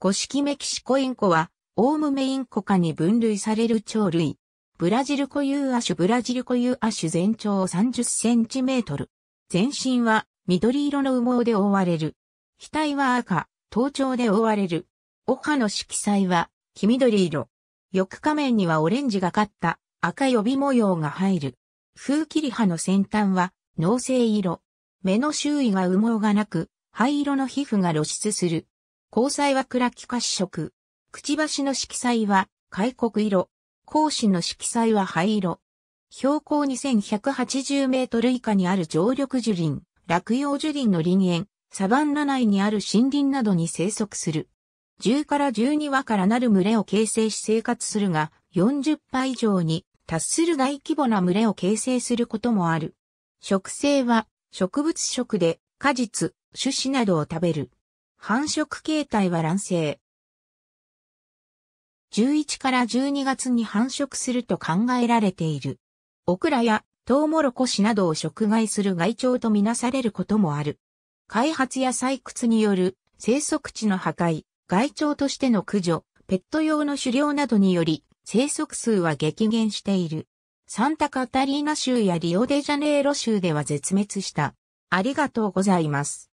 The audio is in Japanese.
五色メキシコインコは、オウムメインコ科に分類される鳥類。ブラジル固有亜種ブラジル固有亜種全長30センチメートル。全身は緑色の羽毛で覆われる。額は赤、頭頂で覆われる。お歯の色彩は黄緑色。翼下面にはオレンジがかった赤予備模様が入る。風切り葉の先端は脳性色。目の周囲が羽毛がなく、灰色の皮膚が露出する。交際は暗き褐色。くちばしの色彩は開国色。光子の色彩は灰色。標高2180メートル以下にある常緑樹林、落葉樹林の林園、サバンナ内にある森林などに生息する。10から12羽からなる群れを形成し生活するが、40羽以上に達する大規模な群れを形成することもある。植生は植物食で果実、種子などを食べる。繁殖形態は卵生。11から12月に繁殖すると考えられている。オクラやトウモロコシなどを食害する害鳥とみなされることもある。開発や採掘による生息地の破壊、害鳥としての駆除、ペット用の狩猟などにより生息数は激減している。サンタカタリーナ州やリオデジャネイロ州では絶滅した。ありがとうございます。